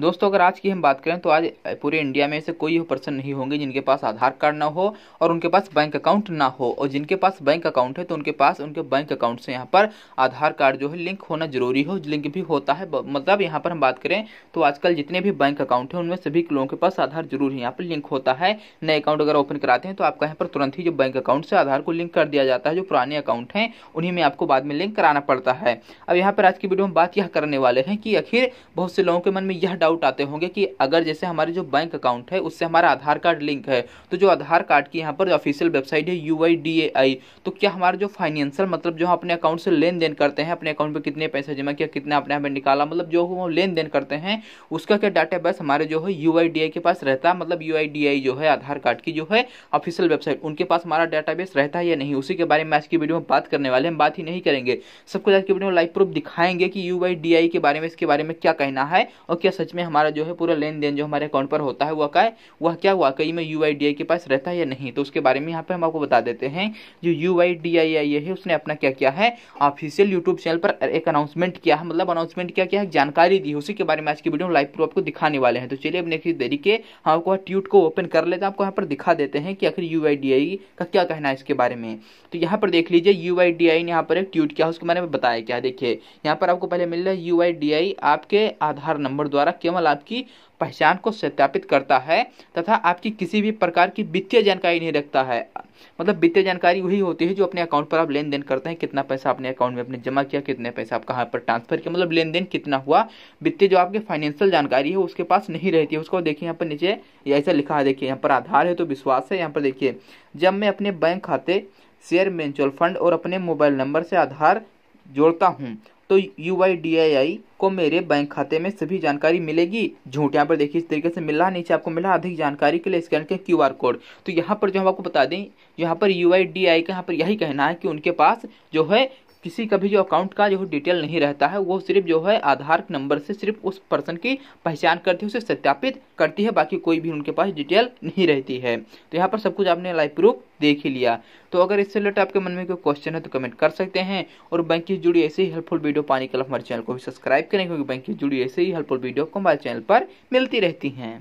दोस्तों अगर आज की हम बात करें तो आज पूरे इंडिया में ऐसे कोई पर्सन नहीं होंगे जिनके पास आधार कार्ड ना हो और उनके पास बैंक अकाउंट ना हो और जिनके पास बैंक अकाउंट है तो उनके पास उनके बैंक अकाउंट से यहाँ पर आधार कार्ड जो है लिंक होना जरूरी हो लिंक भी होता है मतलब यहाँ पर हम बात करें तो आजकल जितने भी बैंक अकाउंट है उनमें सभी लोगों के पास आधार जरूर है यहाँ पर लिंक होता है नए अकाउंट अगर ओपन कराते हैं तो आपका यहाँ पर तुरंत ही जो बैंक अकाउंट से आधार को लिंक कर दिया जाता है जो पुराने अकाउंट हैं उन्हीं में आपको बाद में लिंक कराना पड़ता है अब यहाँ पर आज की वीडियो में बात यह करने वाले हैं कि आखिर बहुत से लोगों के मन में यह डाउट डाउट आते होंगे कि अगर जैसे हमारे जो बैंक अकाउंट है उससे हमारा आधार कार्ड लिंक है तो जो आधार कार्ड की यहाँ पर ऑफिशियल वेबसाइट है यू तो क्या हमारा जो फाइनेंशियल मतलब जो हम अपने अकाउंट से लेन देन करते हैं अपने अकाउंट पर कितने पैसे जमा किया कितना अपने हमें निकाला मतलब जो हम लेन देन करते हैं उसका क्या डाटा बेस हमारे जो है यू के पास रहता है मतलब यू जो है आधार कार्ड की जो है ऑफिशियल वेबसाइट उनके पास हमारा डाटाबेस रहता है या नहीं उसी के बारे में आज की वीडियो में बात करने वाले हम बात ही नहीं करेंगे सबको आज की वीडियो में लाइव प्रूफ दिखाएंगे कि यू के बारे में इसके बारे में क्या कहना है और क्या सच एवरेज में हमारा जो है पूरा लेन देन जो हमारे अकाउंट पर होता है वह का है वह क्या वाकई में यू के पास रहता है या नहीं तो उसके बारे में यहाँ पर हम आपको बता देते हैं जो यू है उसने अपना क्या किया है ऑफिशियल यूट्यूब चैनल पर एक अनाउंसमेंट किया है मतलब अनाउंसमेंट क्या किया है जानकारी दी है उसी के बारे में आज की वीडियो में लाइव प्रूफ आपको दिखाने वाले हैं तो चलिए अपने किसी तरीके हम आपको ट्यूट को ओपन कर लेते हैं आपको यहाँ पर दिखा देते हैं कि आखिर यू का क्या कहना है इसके बारे में तो यहाँ पर देख लीजिए यू ने यहाँ पर एक ट्यूट किया उसके बारे में बताया क्या देखिए यहाँ पर आपको पहले मिल रहा है यू आपके आधार नंबर द्वारा केवल आपकी पहचान को सत्यापित करता है तथा आपकी किसी भी प्रकार की वित्तीय जानकारी नहीं रखता है मतलब वित्तीय जानकारी वही होती है जो अपने अकाउंट पर आप लेन देन करते हैं कितना पैसा अपने अकाउंट में अपने जमा किया कितने पैसा आप कहाँ पर ट्रांसफर किया मतलब लेन देन कितना हुआ वित्तीय जो आपके फाइनेंशियल जानकारी है उसके पास नहीं रहती है उसको देखिए यहाँ पर नीचे या ऐसा लिखा है देखिए यहाँ पर आधार है तो विश्वास है यहाँ पर देखिए जब मैं अपने बैंक खाते शेयर म्यूचुअल फंड और अपने मोबाइल नंबर से आधार जोड़ता हूँ तो यू को मेरे बैंक खाते में सभी जानकारी मिलेगी झूठ यहाँ पर देखिए इस तरीके से मिला नीचे आपको मिला अधिक जानकारी के लिए स्कैन के क्यू कोड तो यहाँ पर जो हम आपको बता दें यहाँ पर यू आई का यहाँ पर यही कहना है कि उनके पास जो है किसी का भी जो अकाउंट का जो डिटेल नहीं रहता है वो सिर्फ जो है आधार नंबर से सिर्फ उस पर्सन की पहचान करती है उसे सत्यापित करती है बाकी कोई भी उनके पास डिटेल नहीं रहती है तो यहाँ पर सब कुछ आपने लाइव प्रूफ देख ही लिया तो अगर इससे रिलेटेड आपके मन में कोई क्वेश्चन है तो कमेंट कर सकते हैं और बैंक की जुड़ी ऐसे ही हेल्पफुल वीडियो पाने के लिए हमारे चैनल को भी सब्सक्राइब करें क्योंकि बैंक की जुड़ी ऐसे ही हेल्पफुल वीडियो को हमारे चैनल पर मिलती रहती हैं